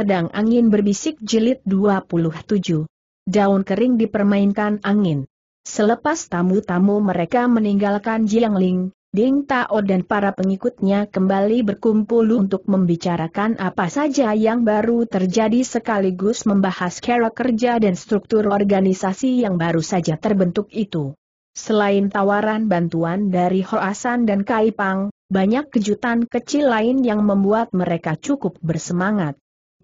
Pedang Angin Berbisik Jilid 27. Daun kering dipermainkan angin. Selepas tamu-tamu mereka meninggalkan Ling, Ding Tao dan para pengikutnya kembali berkumpul untuk membicarakan apa saja yang baru terjadi sekaligus membahas cara kerja dan struktur organisasi yang baru saja terbentuk itu. Selain tawaran bantuan dari Hoasan dan Kaipang, banyak kejutan kecil lain yang membuat mereka cukup bersemangat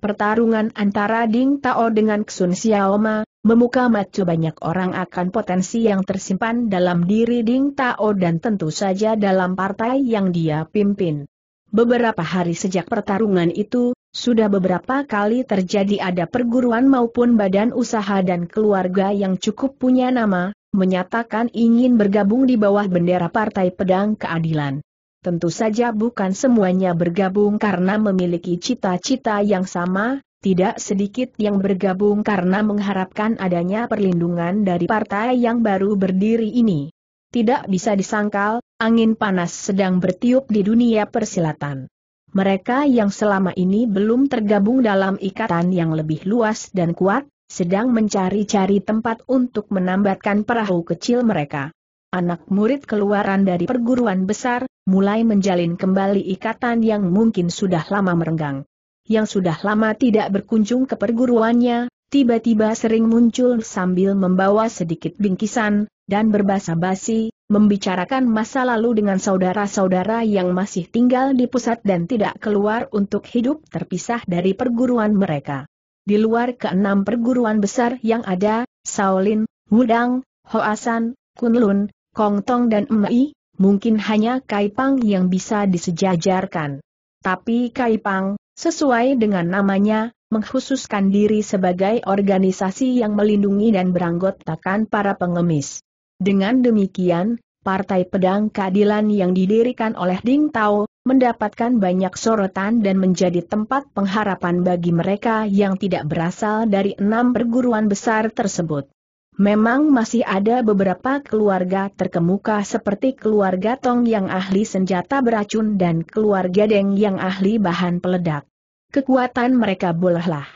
pertarungan antara Ding Tao dengan Xun Xiaoma, memuka macu banyak orang akan potensi yang tersimpan dalam diri Ding Tao dan tentu saja dalam partai yang dia pimpin. Beberapa hari sejak pertarungan itu, sudah beberapa kali terjadi ada perguruan maupun badan usaha dan keluarga yang cukup punya nama, menyatakan ingin bergabung di bawah bendera Partai Pedang Keadilan. Tentu saja bukan semuanya bergabung karena memiliki cita-cita yang sama, tidak sedikit yang bergabung karena mengharapkan adanya perlindungan dari partai yang baru berdiri ini. Tidak bisa disangkal, angin panas sedang bertiup di dunia persilatan. Mereka yang selama ini belum tergabung dalam ikatan yang lebih luas dan kuat, sedang mencari-cari tempat untuk menambatkan perahu kecil mereka anak murid keluaran dari perguruan besar, mulai menjalin kembali ikatan yang mungkin sudah lama merenggang. Yang sudah lama tidak berkunjung ke perguruannya, tiba-tiba sering muncul sambil membawa sedikit bingkisan, dan berbahasa basi, membicarakan masa lalu dengan saudara-saudara yang masih tinggal di pusat dan tidak keluar untuk hidup terpisah dari perguruan mereka. Di luar keenam perguruan besar yang ada, Shaolin, Wudang, Hoasan, Kunlun, Kongtong dan Mei, mungkin hanya Kaipang yang bisa disejajarkan. Tapi Kaipang, sesuai dengan namanya, mengkhususkan diri sebagai organisasi yang melindungi dan beranggotakan para pengemis. Dengan demikian, Partai Pedang Keadilan yang didirikan oleh Ding Tao, mendapatkan banyak sorotan dan menjadi tempat pengharapan bagi mereka yang tidak berasal dari enam perguruan besar tersebut. Memang masih ada beberapa keluarga terkemuka seperti keluarga Tong yang ahli senjata beracun dan keluarga Deng yang ahli bahan peledak. Kekuatan mereka bolehlah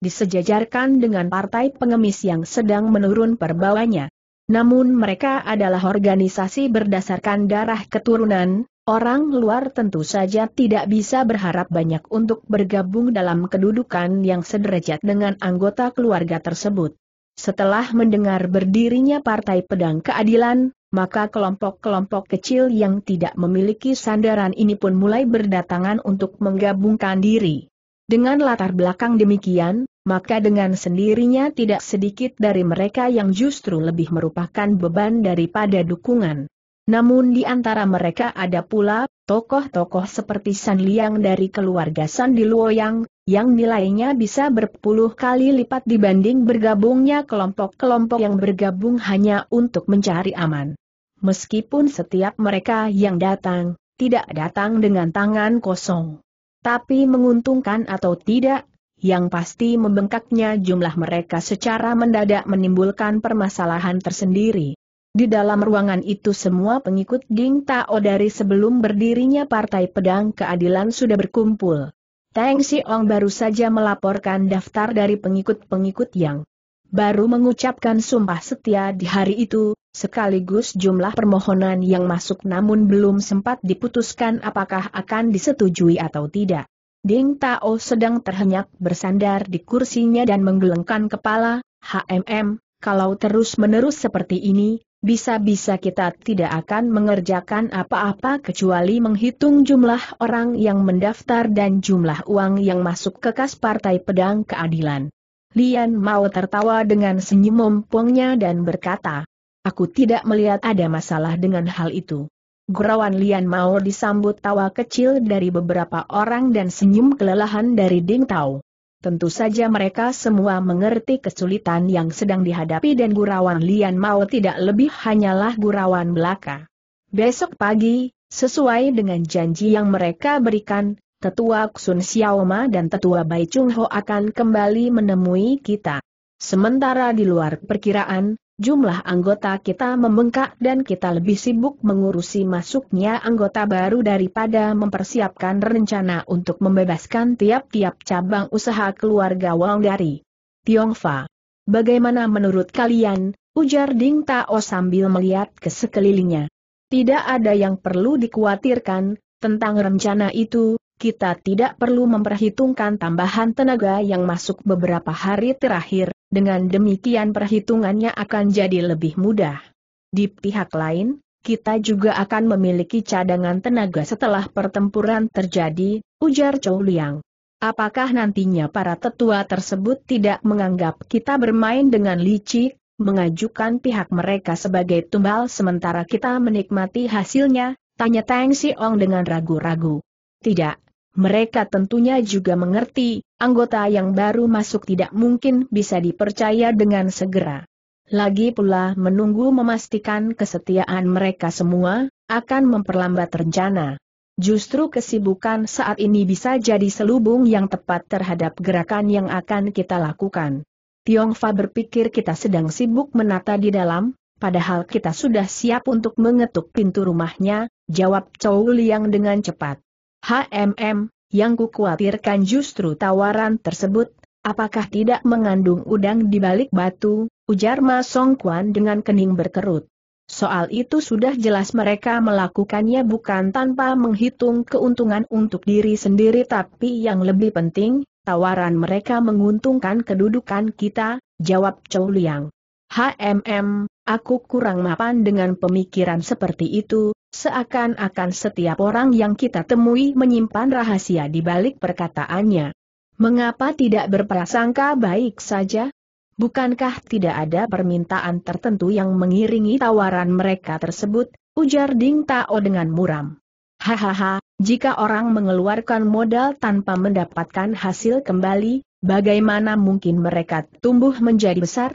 disejajarkan dengan partai pengemis yang sedang menurun perbawanya. Namun mereka adalah organisasi berdasarkan darah keturunan, Orang luar tentu saja tidak bisa berharap banyak untuk bergabung dalam kedudukan yang sederajat dengan anggota keluarga tersebut. Setelah mendengar berdirinya Partai Pedang Keadilan, maka kelompok-kelompok kecil yang tidak memiliki sandaran ini pun mulai berdatangan untuk menggabungkan diri. Dengan latar belakang demikian, maka dengan sendirinya tidak sedikit dari mereka yang justru lebih merupakan beban daripada dukungan. Namun di antara mereka ada pula tokoh-tokoh seperti San Liang dari keluarga San Diluoyang, yang nilainya bisa berpuluh kali lipat dibanding bergabungnya kelompok-kelompok yang bergabung hanya untuk mencari aman. Meskipun setiap mereka yang datang, tidak datang dengan tangan kosong. Tapi menguntungkan atau tidak, yang pasti membengkaknya jumlah mereka secara mendadak menimbulkan permasalahan tersendiri. Di dalam ruangan itu semua pengikut Ging Tao dari sebelum berdirinya Partai Pedang Keadilan sudah berkumpul. Tang Siong baru saja melaporkan daftar dari pengikut-pengikut yang baru mengucapkan sumpah setia di hari itu, sekaligus jumlah permohonan yang masuk namun belum sempat diputuskan apakah akan disetujui atau tidak. Ding Tao sedang terhenyak bersandar di kursinya dan menggelengkan kepala, HMM, kalau terus-menerus seperti ini, bisa-bisa kita tidak akan mengerjakan apa-apa kecuali menghitung jumlah orang yang mendaftar dan jumlah uang yang masuk ke kas Partai Pedang Keadilan. Lian mau tertawa dengan senyum mumpungnya dan berkata, Aku tidak melihat ada masalah dengan hal itu. Gurawan Lian mau disambut tawa kecil dari beberapa orang dan senyum kelelahan dari Ding Tao. Tentu saja mereka semua mengerti kesulitan yang sedang dihadapi dan gurawan Lian Mao tidak lebih hanyalah gurawan belaka. Besok pagi, sesuai dengan janji yang mereka berikan, Tetua Ksun Xiaoma dan Tetua Bai Chung Ho akan kembali menemui kita. Sementara di luar perkiraan, jumlah anggota kita membengkak dan kita lebih sibuk mengurusi masuknya anggota baru daripada mempersiapkan rencana untuk membebaskan tiap-tiap cabang usaha keluarga Wang dari Tiongfa. Bagaimana menurut kalian? Ujar Ding Tao sambil melihat ke sekelilingnya. Tidak ada yang perlu dikhawatirkan, tentang rencana itu, kita tidak perlu memperhitungkan tambahan tenaga yang masuk beberapa hari terakhir, dengan demikian perhitungannya akan jadi lebih mudah. Di pihak lain, kita juga akan memiliki cadangan tenaga setelah pertempuran terjadi, ujar Chou Liang. Apakah nantinya para tetua tersebut tidak menganggap kita bermain dengan licik, mengajukan pihak mereka sebagai tumbal sementara kita menikmati hasilnya? Tanya Tang Siong dengan ragu-ragu. Tidak, mereka tentunya juga mengerti, anggota yang baru masuk tidak mungkin bisa dipercaya dengan segera. Lagi pula menunggu memastikan kesetiaan mereka semua, akan memperlambat rencana. Justru kesibukan saat ini bisa jadi selubung yang tepat terhadap gerakan yang akan kita lakukan. Tiong Fa berpikir kita sedang sibuk menata di dalam, padahal kita sudah siap untuk mengetuk pintu rumahnya, jawab Chou Liang dengan cepat. HMM, yang kukhawatirkan justru tawaran tersebut, apakah tidak mengandung udang di balik batu, ujar Ma Song Kuan dengan kening berkerut. Soal itu sudah jelas mereka melakukannya bukan tanpa menghitung keuntungan untuk diri sendiri tapi yang lebih penting, tawaran mereka menguntungkan kedudukan kita, jawab Chow Liang. HMM, aku kurang mapan dengan pemikiran seperti itu, Seakan-akan setiap orang yang kita temui menyimpan rahasia di balik perkataannya. Mengapa tidak berprasangka baik saja? Bukankah tidak ada permintaan tertentu yang mengiringi tawaran mereka tersebut? Ujar Ding Tao dengan muram. Hahaha, jika orang mengeluarkan modal tanpa mendapatkan hasil kembali, bagaimana mungkin mereka tumbuh menjadi besar?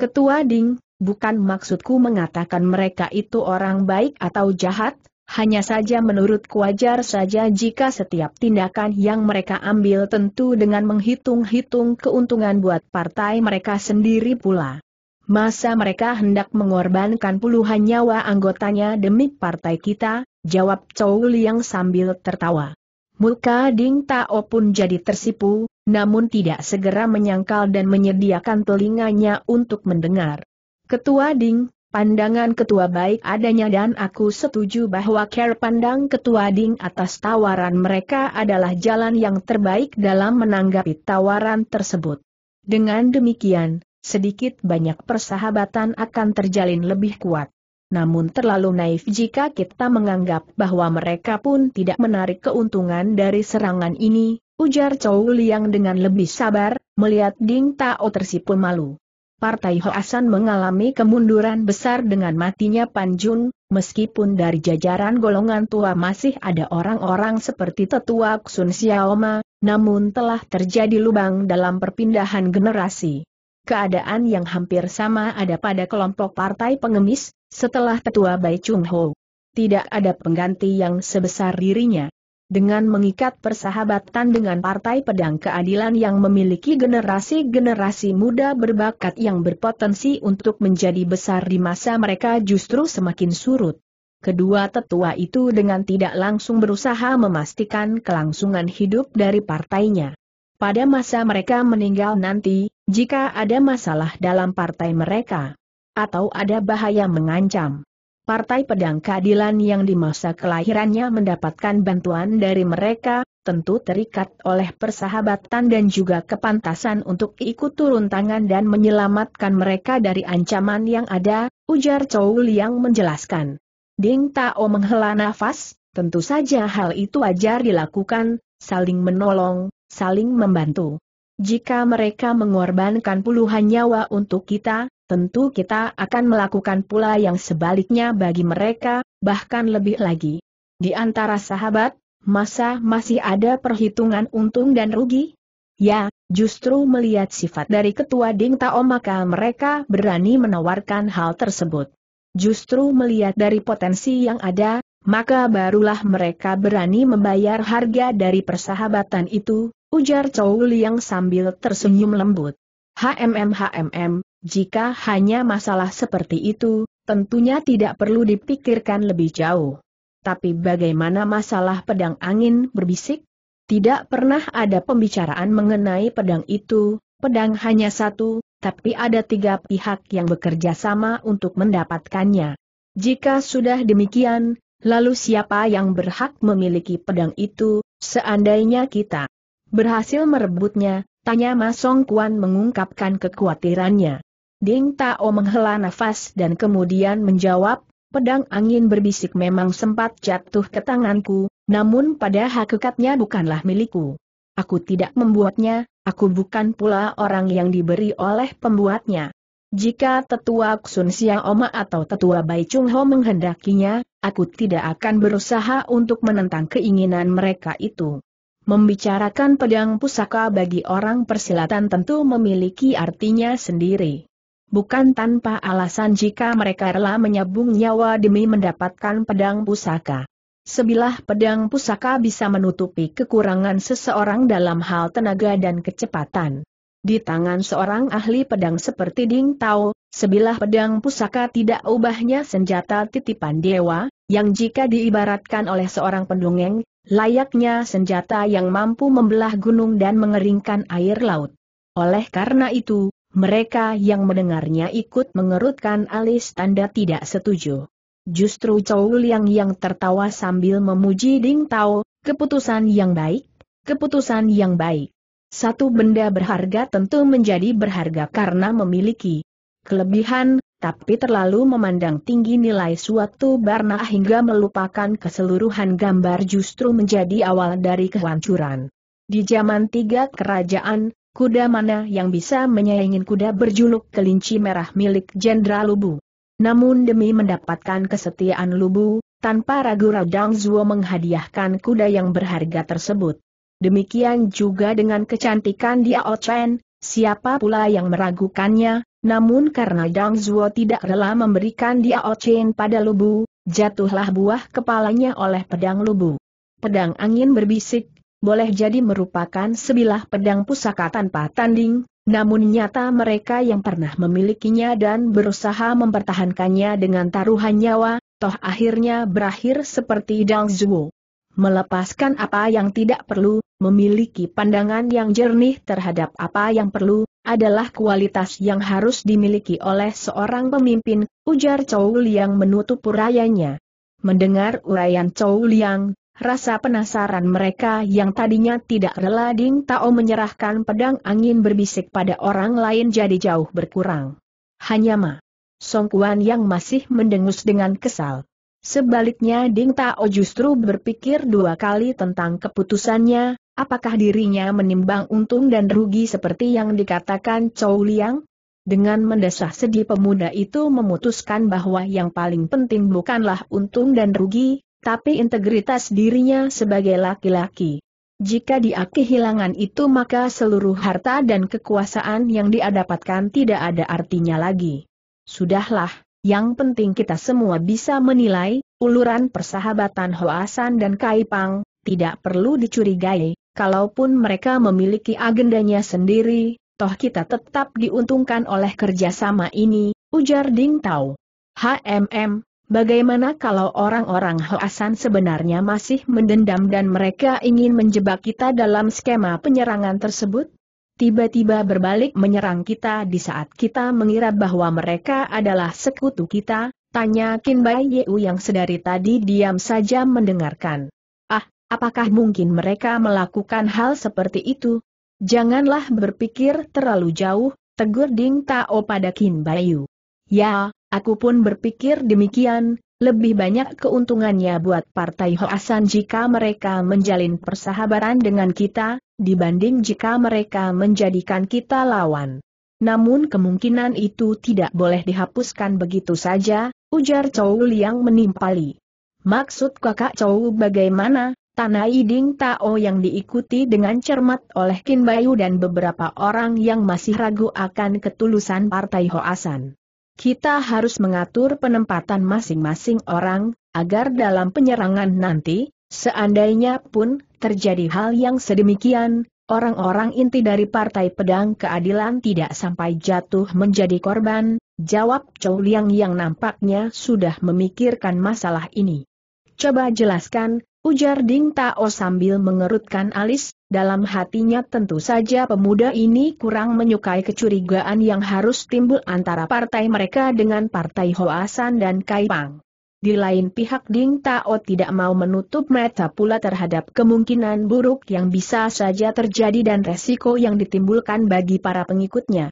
Ketua Ding, Bukan maksudku mengatakan mereka itu orang baik atau jahat, hanya saja menurutku wajar saja jika setiap tindakan yang mereka ambil tentu dengan menghitung-hitung keuntungan buat partai mereka sendiri pula. Masa mereka hendak mengorbankan puluhan nyawa anggotanya demi partai kita, jawab Chow Liang sambil tertawa. Muka Ding Tao pun jadi tersipu, namun tidak segera menyangkal dan menyediakan telinganya untuk mendengar. Ketua Ding, pandangan ketua baik adanya dan aku setuju bahwa care pandang ketua Ding atas tawaran mereka adalah jalan yang terbaik dalam menanggapi tawaran tersebut. Dengan demikian, sedikit banyak persahabatan akan terjalin lebih kuat. Namun terlalu naif jika kita menganggap bahwa mereka pun tidak menarik keuntungan dari serangan ini, ujar Chow Liang dengan lebih sabar, melihat Ding Tao tersipu malu. Partai Hoasan mengalami kemunduran besar dengan matinya Panjun, meskipun dari jajaran golongan tua masih ada orang-orang seperti tetua Sun Xiaoma, namun telah terjadi lubang dalam perpindahan generasi. Keadaan yang hampir sama ada pada kelompok partai pengemis, setelah tetua Bai Chung Ho. Tidak ada pengganti yang sebesar dirinya dengan mengikat persahabatan dengan Partai Pedang Keadilan yang memiliki generasi-generasi muda berbakat yang berpotensi untuk menjadi besar di masa mereka justru semakin surut. Kedua tetua itu dengan tidak langsung berusaha memastikan kelangsungan hidup dari partainya. Pada masa mereka meninggal nanti, jika ada masalah dalam partai mereka, atau ada bahaya mengancam Partai Pedang Keadilan yang di masa kelahirannya mendapatkan bantuan dari mereka, tentu terikat oleh persahabatan dan juga kepantasan untuk ikut turun tangan dan menyelamatkan mereka dari ancaman yang ada, ujar Chou Liang menjelaskan. Ding Tao menghela nafas, tentu saja hal itu wajar dilakukan, saling menolong, saling membantu. Jika mereka mengorbankan puluhan nyawa untuk kita, tentu kita akan melakukan pula yang sebaliknya bagi mereka, bahkan lebih lagi. Di antara sahabat, masa masih ada perhitungan untung dan rugi? Ya, justru melihat sifat dari ketua Ding Tao maka mereka berani menawarkan hal tersebut. Justru melihat dari potensi yang ada, maka barulah mereka berani membayar harga dari persahabatan itu, ujar Chow Liang sambil tersenyum lembut. HMM HMM, jika hanya masalah seperti itu, tentunya tidak perlu dipikirkan lebih jauh. Tapi bagaimana masalah pedang angin berbisik? Tidak pernah ada pembicaraan mengenai pedang itu, pedang hanya satu, tapi ada tiga pihak yang bekerja sama untuk mendapatkannya. Jika sudah demikian, lalu siapa yang berhak memiliki pedang itu, seandainya kita berhasil merebutnya, tanya Masong Kuan mengungkapkan kekhawatirannya. Ding Tao menghela nafas dan kemudian menjawab, pedang angin berbisik memang sempat jatuh ke tanganku, namun pada hakikatnya bukanlah milikku. Aku tidak membuatnya, aku bukan pula orang yang diberi oleh pembuatnya. Jika tetua Ksun Sia Oma atau tetua Bai Chung Ho menghendakinya, aku tidak akan berusaha untuk menentang keinginan mereka itu. Membicarakan pedang pusaka bagi orang persilatan tentu memiliki artinya sendiri. Bukan tanpa alasan jika mereka rela menyabung nyawa demi mendapatkan pedang pusaka. Sebilah pedang pusaka bisa menutupi kekurangan seseorang dalam hal tenaga dan kecepatan. Di tangan seorang ahli pedang seperti Ding Tao, sebilah pedang pusaka tidak ubahnya senjata titipan dewa, yang jika diibaratkan oleh seorang pendongeng, layaknya senjata yang mampu membelah gunung dan mengeringkan air laut. Oleh karena itu, mereka yang mendengarnya ikut mengerutkan alis tanda tidak setuju. Justru Chow Liang yang tertawa sambil memuji Ding Tao, keputusan yang baik, keputusan yang baik. Satu benda berharga tentu menjadi berharga karena memiliki kelebihan, tapi terlalu memandang tinggi nilai suatu barna hingga melupakan keseluruhan gambar justru menjadi awal dari kehancuran. Di zaman tiga kerajaan, kuda mana yang bisa menyaingin kuda berjuluk kelinci merah milik Jenderal Lubu. Namun demi mendapatkan kesetiaan Lubu, tanpa ragu Radang Zuo menghadiahkan kuda yang berharga tersebut. Demikian juga dengan kecantikan dia Chen, siapa pula yang meragukannya, namun karena Dang Zuo tidak rela memberikan dia Chen pada Lubu, jatuhlah buah kepalanya oleh pedang Lubu. Pedang angin berbisik, boleh jadi merupakan sebilah pedang pusaka tanpa tanding, namun nyata mereka yang pernah memilikinya dan berusaha mempertahankannya dengan taruhan nyawa, toh akhirnya berakhir seperti Dang Zhuo. Melepaskan apa yang tidak perlu, memiliki pandangan yang jernih terhadap apa yang perlu, adalah kualitas yang harus dimiliki oleh seorang pemimpin, ujar Chow Liang menutup urayanya. Mendengar urayan Chow Liang, Rasa penasaran mereka yang tadinya tidak rela Ding Tao menyerahkan pedang angin berbisik pada orang lain jadi jauh berkurang. Hanya Ma. Song Kuan yang masih mendengus dengan kesal. Sebaliknya Ding Tao justru berpikir dua kali tentang keputusannya, apakah dirinya menimbang untung dan rugi seperti yang dikatakan Chou Liang? Dengan mendesah sedih pemuda itu memutuskan bahwa yang paling penting bukanlah untung dan rugi, tapi integritas dirinya sebagai laki-laki. Jika dia kehilangan itu maka seluruh harta dan kekuasaan yang dia dapatkan tidak ada artinya lagi. Sudahlah, yang penting kita semua bisa menilai, uluran persahabatan Hoasan dan Kaipang, tidak perlu dicurigai, kalaupun mereka memiliki agendanya sendiri, toh kita tetap diuntungkan oleh kerjasama ini, ujar Ding Tao. HMM, Bagaimana kalau orang-orang Hoasan sebenarnya masih mendendam dan mereka ingin menjebak kita dalam skema penyerangan tersebut? Tiba-tiba berbalik menyerang kita di saat kita mengira bahwa mereka adalah sekutu kita, tanya Kin Bai Yeu yang sedari tadi diam saja mendengarkan. Ah, apakah mungkin mereka melakukan hal seperti itu? Janganlah berpikir terlalu jauh, tegur Ding Tao pada Kin Bai Yu. Ya, aku pun berpikir demikian, lebih banyak keuntungannya buat Partai Hoasan jika mereka menjalin persahabatan dengan kita, dibanding jika mereka menjadikan kita lawan. Namun kemungkinan itu tidak boleh dihapuskan begitu saja, ujar Chou Liang menimpali. Maksud kakak Chou bagaimana? Tanah Iding Tao yang diikuti dengan cermat oleh Kin Bayu dan beberapa orang yang masih ragu akan ketulusan Partai Hoasan. Kita harus mengatur penempatan masing-masing orang, agar dalam penyerangan nanti, seandainya pun terjadi hal yang sedemikian, orang-orang inti dari Partai Pedang Keadilan tidak sampai jatuh menjadi korban, jawab Chow Liang yang nampaknya sudah memikirkan masalah ini. Coba jelaskan, ujar Ding Tao sambil mengerutkan alis, dalam hatinya tentu saja pemuda ini kurang menyukai kecurigaan yang harus timbul antara partai mereka dengan partai Hoasan dan Kaipang. Di lain pihak Ding Tao tidak mau menutup mata pula terhadap kemungkinan buruk yang bisa saja terjadi dan resiko yang ditimbulkan bagi para pengikutnya.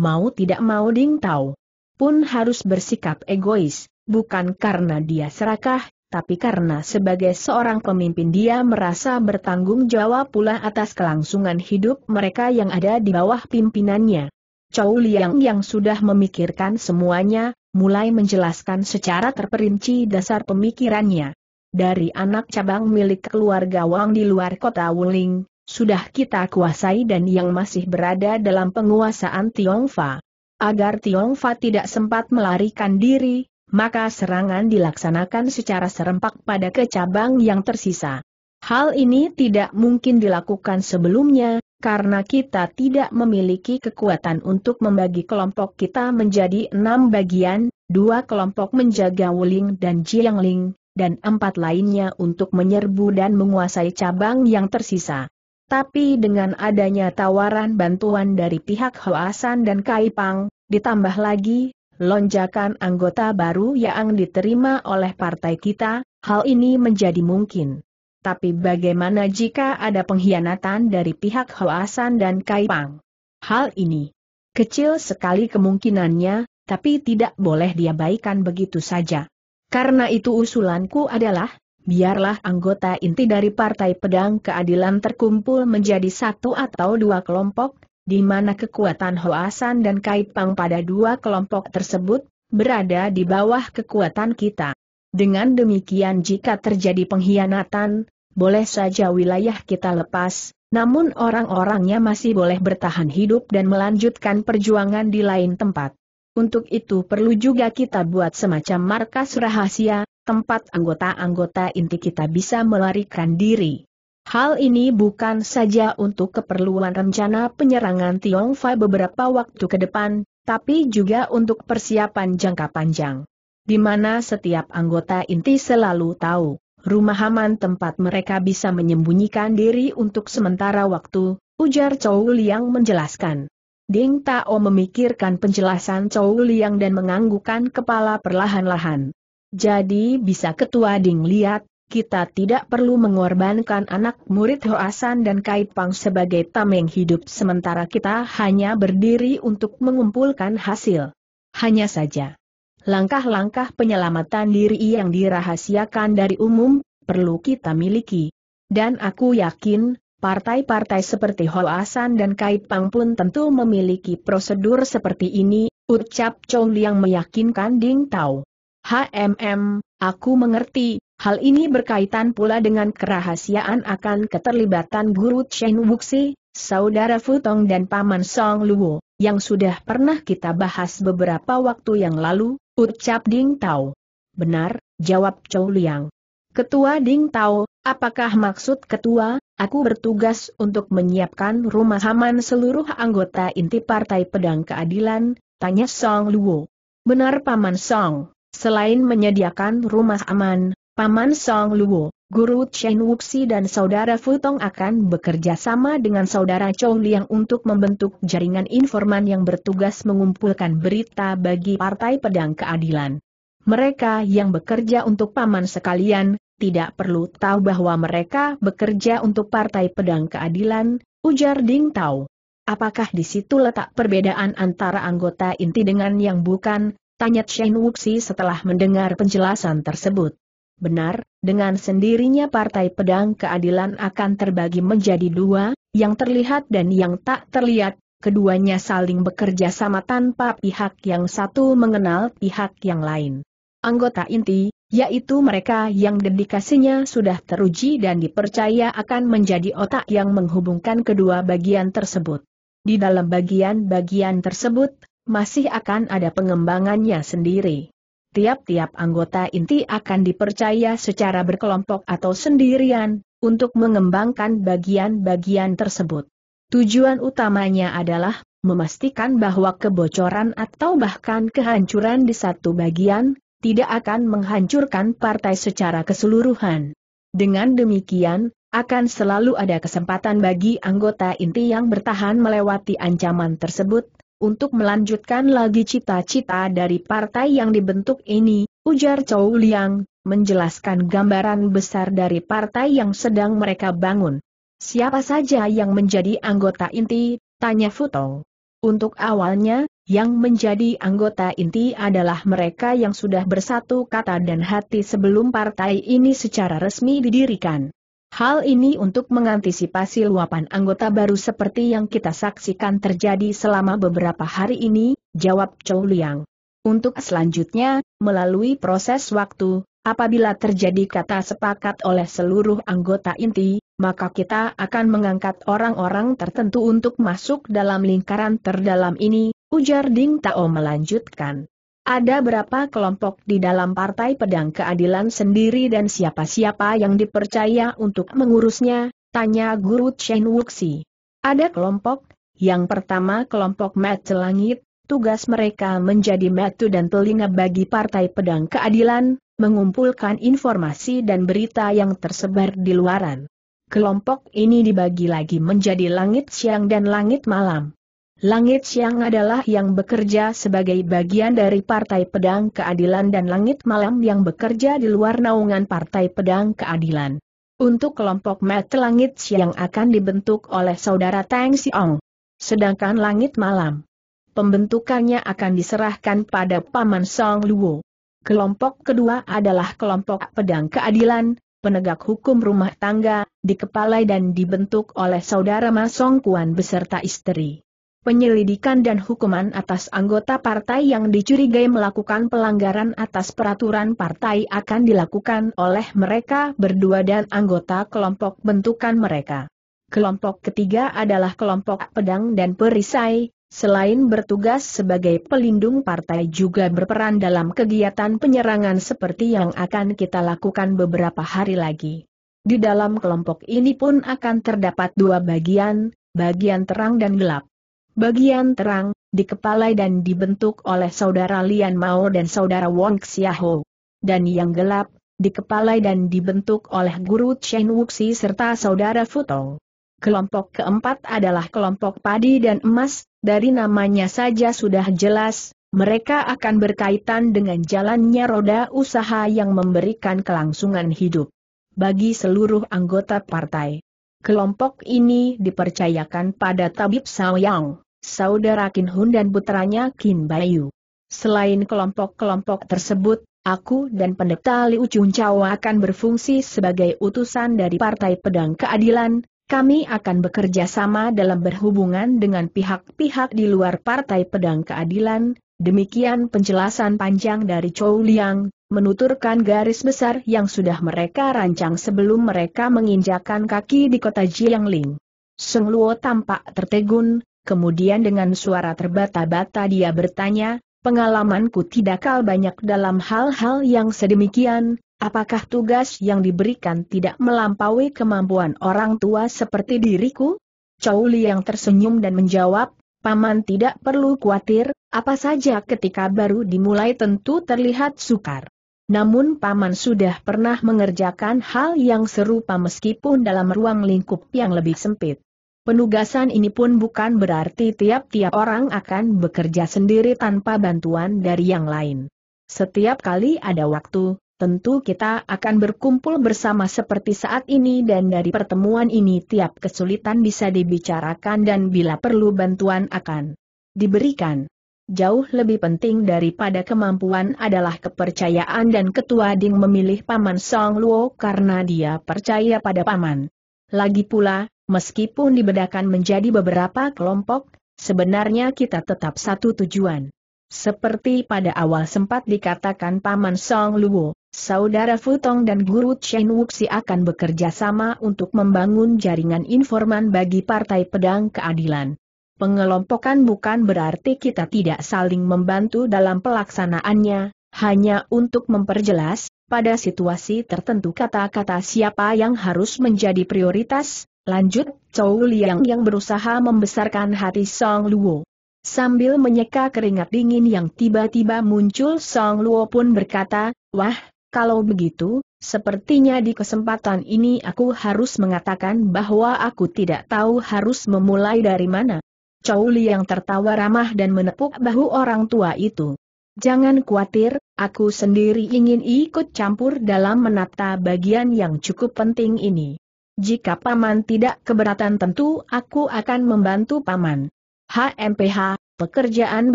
Mau tidak mau Ding Tao pun harus bersikap egois, bukan karena dia serakah, tapi karena sebagai seorang pemimpin dia merasa bertanggung jawab pula atas kelangsungan hidup mereka yang ada di bawah pimpinannya. Chow Liang yang sudah memikirkan semuanya, mulai menjelaskan secara terperinci dasar pemikirannya. Dari anak cabang milik keluarga Wang di luar kota Wuling, sudah kita kuasai dan yang masih berada dalam penguasaan Tiongfa. Agar Tiongfa tidak sempat melarikan diri, maka serangan dilaksanakan secara serempak pada kecabang yang tersisa. Hal ini tidak mungkin dilakukan sebelumnya, karena kita tidak memiliki kekuatan untuk membagi kelompok kita menjadi enam bagian, dua kelompok menjaga Wuling dan Jiangling, dan empat lainnya untuk menyerbu dan menguasai cabang yang tersisa. Tapi dengan adanya tawaran bantuan dari pihak Hoasan dan Kaipang, ditambah lagi, lonjakan anggota baru yang diterima oleh partai kita, hal ini menjadi mungkin. Tapi bagaimana jika ada pengkhianatan dari pihak Hoasan dan Kaipang? Hal ini kecil sekali kemungkinannya, tapi tidak boleh diabaikan begitu saja. Karena itu usulanku adalah, biarlah anggota inti dari Partai Pedang Keadilan terkumpul menjadi satu atau dua kelompok, di mana kekuatan Hoasan dan Kaipang pada dua kelompok tersebut, berada di bawah kekuatan kita. Dengan demikian jika terjadi pengkhianatan, boleh saja wilayah kita lepas, namun orang-orangnya masih boleh bertahan hidup dan melanjutkan perjuangan di lain tempat. Untuk itu perlu juga kita buat semacam markas rahasia, tempat anggota-anggota inti kita bisa melarikan diri. Hal ini bukan saja untuk keperluan rencana penyerangan Fai beberapa waktu ke depan, tapi juga untuk persiapan jangka panjang. Di mana setiap anggota inti selalu tahu, rumah aman tempat mereka bisa menyembunyikan diri untuk sementara waktu, ujar Chou Liang menjelaskan. Ding Tao memikirkan penjelasan Chou Liang dan menganggukkan kepala perlahan-lahan. Jadi bisa ketua Ding lihat, kita tidak perlu mengorbankan anak murid Hoasan dan Kaipang sebagai tameng hidup sementara kita hanya berdiri untuk mengumpulkan hasil. Hanya saja, langkah-langkah penyelamatan diri yang dirahasiakan dari umum, perlu kita miliki. Dan aku yakin, partai-partai seperti Hoasan dan Kaipang pun tentu memiliki prosedur seperti ini, ucap Chong Liang meyakinkan Ding Tao. HMM, aku mengerti, Hal ini berkaitan pula dengan kerahasiaan akan keterlibatan guru Chen Wuxi, saudara Futong dan paman Song Luo, yang sudah pernah kita bahas beberapa waktu yang lalu, ucap Ding Tao. Benar, jawab Chou Liang. Ketua Ding Tao, apakah maksud ketua, aku bertugas untuk menyiapkan rumah aman seluruh anggota inti Partai Pedang Keadilan, tanya Song Luo. Benar Paman Song, selain menyediakan rumah aman, Paman Song Luo, Guru Chen Wuxi dan Saudara Futong akan bekerja sama dengan Saudara Chou Liang untuk membentuk jaringan informan yang bertugas mengumpulkan berita bagi Partai Pedang Keadilan. Mereka yang bekerja untuk Paman sekalian, tidak perlu tahu bahwa mereka bekerja untuk Partai Pedang Keadilan, ujar Ding Tao. Apakah di situ letak perbedaan antara anggota inti dengan yang bukan, tanya Chen Wuxi setelah mendengar penjelasan tersebut. Benar, dengan sendirinya partai pedang keadilan akan terbagi menjadi dua, yang terlihat dan yang tak terlihat, keduanya saling bekerja sama tanpa pihak yang satu mengenal pihak yang lain. Anggota inti, yaitu mereka yang dedikasinya sudah teruji dan dipercaya akan menjadi otak yang menghubungkan kedua bagian tersebut. Di dalam bagian-bagian tersebut, masih akan ada pengembangannya sendiri tiap-tiap anggota inti akan dipercaya secara berkelompok atau sendirian, untuk mengembangkan bagian-bagian tersebut. Tujuan utamanya adalah memastikan bahwa kebocoran atau bahkan kehancuran di satu bagian tidak akan menghancurkan partai secara keseluruhan. Dengan demikian, akan selalu ada kesempatan bagi anggota inti yang bertahan melewati ancaman tersebut, untuk melanjutkan lagi cita-cita dari partai yang dibentuk ini, ujar Chow Liang, menjelaskan gambaran besar dari partai yang sedang mereka bangun. Siapa saja yang menjadi anggota inti, tanya Futong. Untuk awalnya, yang menjadi anggota inti adalah mereka yang sudah bersatu kata dan hati sebelum partai ini secara resmi didirikan. Hal ini untuk mengantisipasi luapan anggota baru seperti yang kita saksikan terjadi selama beberapa hari ini, jawab Chow Liang. Untuk selanjutnya, melalui proses waktu, apabila terjadi kata sepakat oleh seluruh anggota inti, maka kita akan mengangkat orang-orang tertentu untuk masuk dalam lingkaran terdalam ini, ujar Ding Tao melanjutkan. Ada berapa kelompok di dalam Partai Pedang Keadilan sendiri dan siapa-siapa yang dipercaya untuk mengurusnya, tanya Guru Chen Wuxi. Ada kelompok, yang pertama kelompok Mata Langit, tugas mereka menjadi metu dan telinga bagi Partai Pedang Keadilan, mengumpulkan informasi dan berita yang tersebar di luaran. Kelompok ini dibagi lagi menjadi langit siang dan langit malam. Langit siang adalah yang bekerja sebagai bagian dari Partai Pedang Keadilan dan langit malam yang bekerja di luar naungan Partai Pedang Keadilan. Untuk kelompok Met langit siang akan dibentuk oleh saudara Tang Siong. Sedangkan langit malam, pembentukannya akan diserahkan pada Paman Song Luo. Kelompok kedua adalah kelompok pedang keadilan, penegak hukum rumah tangga, dikepalai dan dibentuk oleh saudara Ma Song Kuan beserta istri penyelidikan dan hukuman atas anggota partai yang dicurigai melakukan pelanggaran atas peraturan partai akan dilakukan oleh mereka berdua dan anggota kelompok bentukan mereka. Kelompok ketiga adalah kelompok pedang dan perisai, selain bertugas sebagai pelindung partai juga berperan dalam kegiatan penyerangan seperti yang akan kita lakukan beberapa hari lagi. Di dalam kelompok ini pun akan terdapat dua bagian, bagian terang dan gelap Bagian terang, dikepalai dan dibentuk oleh saudara Lian Mao dan saudara Wong Xiaho. Dan yang gelap, dikepalai dan dibentuk oleh guru Chen Wuxi serta saudara Futong. Kelompok keempat adalah kelompok padi dan emas, dari namanya saja sudah jelas, mereka akan berkaitan dengan jalannya roda usaha yang memberikan kelangsungan hidup bagi seluruh anggota partai. Kelompok ini dipercayakan pada Tabib Yang saudara Kin Hun dan putranya Kin Bayu. Selain kelompok-kelompok tersebut, aku dan pendeta Liu ujung Chau akan berfungsi sebagai utusan dari Partai Pedang Keadilan, kami akan bekerja sama dalam berhubungan dengan pihak-pihak di luar Partai Pedang Keadilan, demikian penjelasan panjang dari Chou Liang, menuturkan garis besar yang sudah mereka rancang sebelum mereka menginjakan kaki di kota Jiangling. Sung Luo tampak tertegun, kemudian dengan suara terbata-bata dia bertanya, pengalamanku tidak kal banyak dalam hal-hal yang sedemikian, apakah tugas yang diberikan tidak melampaui kemampuan orang tua seperti diriku? Chow yang tersenyum dan menjawab, Paman tidak perlu khawatir, apa saja ketika baru dimulai tentu terlihat sukar. Namun Paman sudah pernah mengerjakan hal yang serupa meskipun dalam ruang lingkup yang lebih sempit. Penugasan ini pun bukan berarti tiap-tiap orang akan bekerja sendiri tanpa bantuan dari yang lain. Setiap kali ada waktu, tentu kita akan berkumpul bersama seperti saat ini dan dari pertemuan ini tiap kesulitan bisa dibicarakan dan bila perlu bantuan akan diberikan. Jauh lebih penting daripada kemampuan adalah kepercayaan dan ketua Ding memilih Paman Song Luo karena dia percaya pada Paman. Lagi pula, Meskipun dibedakan menjadi beberapa kelompok, sebenarnya kita tetap satu tujuan. Seperti pada awal sempat dikatakan Paman Song Luo, Saudara Futong dan Guru Chen Wuxi akan bekerja sama untuk membangun jaringan informan bagi Partai Pedang Keadilan. Pengelompokan bukan berarti kita tidak saling membantu dalam pelaksanaannya, hanya untuk memperjelas, pada situasi tertentu kata-kata siapa yang harus menjadi prioritas, Lanjut, Chou Liang yang berusaha membesarkan hati Song Luo. Sambil menyeka keringat dingin yang tiba-tiba muncul Song Luo pun berkata, Wah, kalau begitu, sepertinya di kesempatan ini aku harus mengatakan bahwa aku tidak tahu harus memulai dari mana. Chou Liang tertawa ramah dan menepuk bahu orang tua itu. Jangan khawatir, aku sendiri ingin ikut campur dalam menata bagian yang cukup penting ini. Jika Paman tidak keberatan tentu aku akan membantu Paman. HMPH, pekerjaan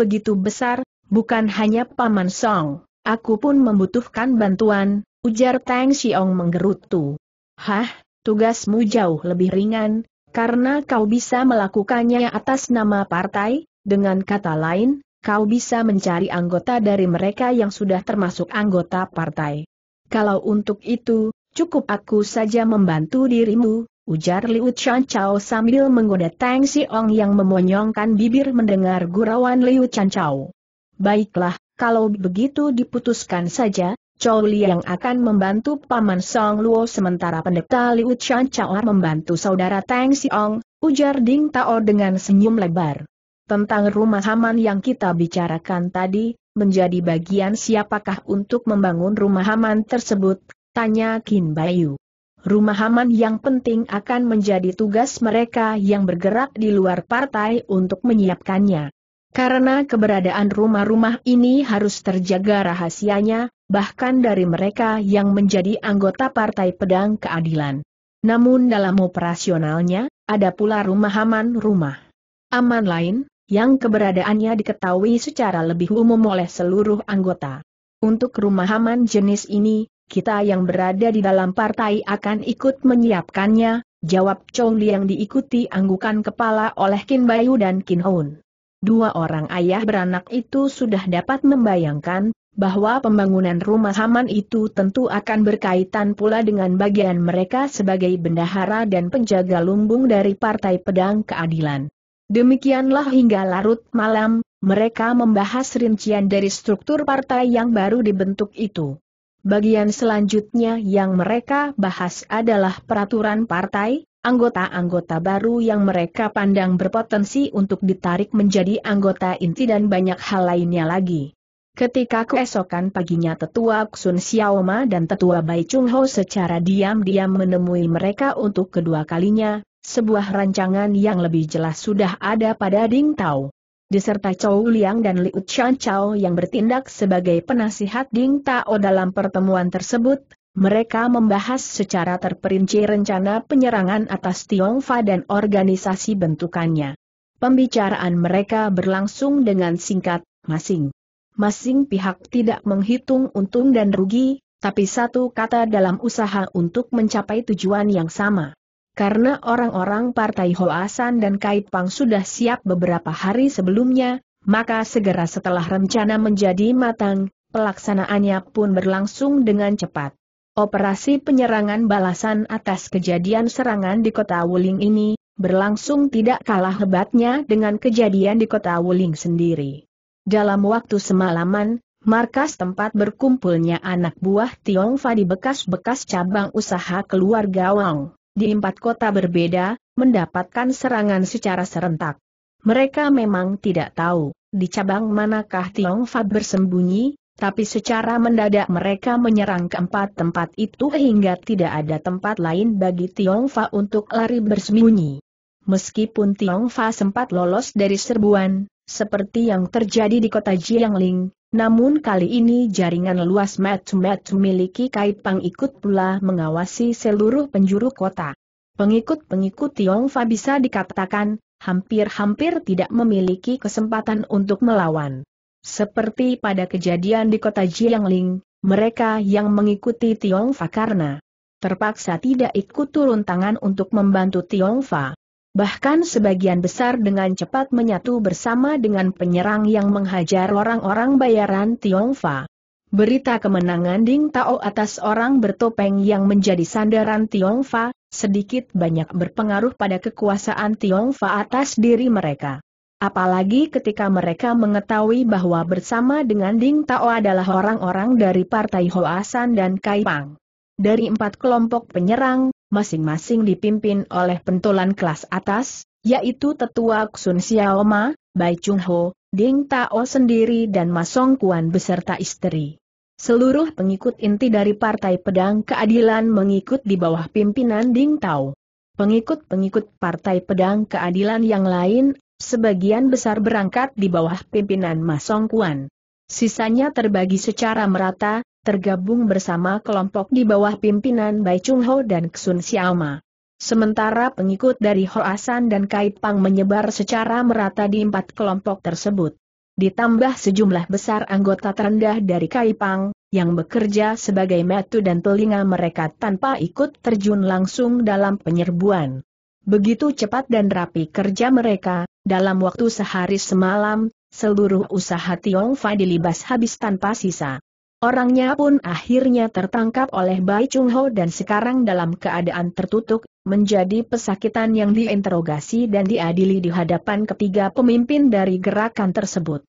begitu besar, bukan hanya Paman Song. Aku pun membutuhkan bantuan, ujar Tang Xiong menggerutu. Hah, tugasmu jauh lebih ringan, karena kau bisa melakukannya atas nama partai, dengan kata lain, kau bisa mencari anggota dari mereka yang sudah termasuk anggota partai. Kalau untuk itu, Cukup aku saja membantu dirimu, ujar Liu Chan Chao sambil menggoda Tang Siong yang memonyongkan bibir mendengar gurauan Liu Chan Chao. Baiklah, kalau begitu diputuskan saja, Chow Li yang akan membantu Paman Song Luo sementara pendeta Liu Chan Chao membantu saudara Tang Siong, ujar Ding Tao dengan senyum lebar. Tentang rumah Haman yang kita bicarakan tadi, menjadi bagian siapakah untuk membangun rumah Haman tersebut, Tanya Kin Bayu. Rumah aman yang penting akan menjadi tugas mereka yang bergerak di luar partai untuk menyiapkannya. Karena keberadaan rumah-rumah ini harus terjaga rahasianya, bahkan dari mereka yang menjadi anggota Partai Pedang Keadilan. Namun dalam operasionalnya, ada pula rumah aman rumah. Aman lain, yang keberadaannya diketahui secara lebih umum oleh seluruh anggota. Untuk rumah aman jenis ini, kita yang berada di dalam partai akan ikut menyiapkannya, jawab Chong Liang diikuti anggukan kepala oleh Kin Bayu dan Kin Hoon. Dua orang ayah beranak itu sudah dapat membayangkan bahwa pembangunan rumah Haman itu tentu akan berkaitan pula dengan bagian mereka sebagai bendahara dan penjaga lumbung dari Partai Pedang Keadilan. Demikianlah hingga larut malam, mereka membahas rincian dari struktur partai yang baru dibentuk itu. Bagian selanjutnya yang mereka bahas adalah peraturan partai, anggota-anggota baru yang mereka pandang berpotensi untuk ditarik menjadi anggota inti dan banyak hal lainnya lagi. Ketika keesokan paginya tetua Ksun Xiaoma dan tetua Bai Chung Ho secara diam-diam menemui mereka untuk kedua kalinya, sebuah rancangan yang lebih jelas sudah ada pada Ding Tao diserta Chow Liang dan Liu Chan Chao yang bertindak sebagai penasihat Ding Tao dalam pertemuan tersebut, mereka membahas secara terperinci rencana penyerangan atas Tiongfa dan organisasi bentukannya. Pembicaraan mereka berlangsung dengan singkat, masing. Masing pihak tidak menghitung untung dan rugi, tapi satu kata dalam usaha untuk mencapai tujuan yang sama. Karena orang-orang partai Hoasan dan Kaipang sudah siap beberapa hari sebelumnya, maka segera setelah rencana menjadi matang, pelaksanaannya pun berlangsung dengan cepat. Operasi penyerangan balasan atas kejadian serangan di kota Wuling ini, berlangsung tidak kalah hebatnya dengan kejadian di kota Wuling sendiri. Dalam waktu semalaman, markas tempat berkumpulnya anak buah Tiongfa di bekas-bekas cabang usaha keluarga Wang di empat kota berbeda, mendapatkan serangan secara serentak. Mereka memang tidak tahu, di cabang manakah Tiong Fa bersembunyi, tapi secara mendadak mereka menyerang keempat tempat itu hingga tidak ada tempat lain bagi Tiong Fa untuk lari bersembunyi. Meskipun Tiong Fa sempat lolos dari serbuan, seperti yang terjadi di kota Jiangling, namun kali ini jaringan luas Mat-Mat miliki Kaipang ikut pula mengawasi seluruh penjuru kota. Pengikut-pengikut Tiongfa bisa dikatakan, hampir-hampir tidak memiliki kesempatan untuk melawan. Seperti pada kejadian di kota Jiangling, mereka yang mengikuti Tiongfa karena terpaksa tidak ikut turun tangan untuk membantu Tiongfa bahkan sebagian besar dengan cepat menyatu bersama dengan penyerang yang menghajar orang-orang bayaran Tiongfa. Berita kemenangan Ding Tao atas orang bertopeng yang menjadi sandaran Tiongfa, sedikit banyak berpengaruh pada kekuasaan Tiongfa atas diri mereka. Apalagi ketika mereka mengetahui bahwa bersama dengan Ding Tao adalah orang-orang dari Partai Hoasan dan Kaipang. Dari empat kelompok penyerang, masing-masing dipimpin oleh pentolan kelas atas, yaitu tetua Xun Xiaoma, Bai Chung Ho, Ding Tao sendiri dan Masong Kuan beserta istri. Seluruh pengikut inti dari Partai Pedang Keadilan mengikut di bawah pimpinan Ding Tao. Pengikut-pengikut Partai Pedang Keadilan yang lain, sebagian besar berangkat di bawah pimpinan Masong Kuan. Sisanya terbagi secara merata, tergabung bersama kelompok di bawah pimpinan Bai Chung Ho dan Ksun Xiaoma. Sementara pengikut dari Hoasan dan Kaipang menyebar secara merata di empat kelompok tersebut. Ditambah sejumlah besar anggota terendah dari Kaipang, yang bekerja sebagai metu dan telinga mereka tanpa ikut terjun langsung dalam penyerbuan. Begitu cepat dan rapi kerja mereka, dalam waktu sehari semalam, seluruh usaha Tiongfa dilibas habis tanpa sisa. Orangnya pun akhirnya tertangkap oleh Bai Chung Ho dan sekarang dalam keadaan tertutup, menjadi pesakitan yang diinterogasi dan diadili di hadapan ketiga pemimpin dari gerakan tersebut.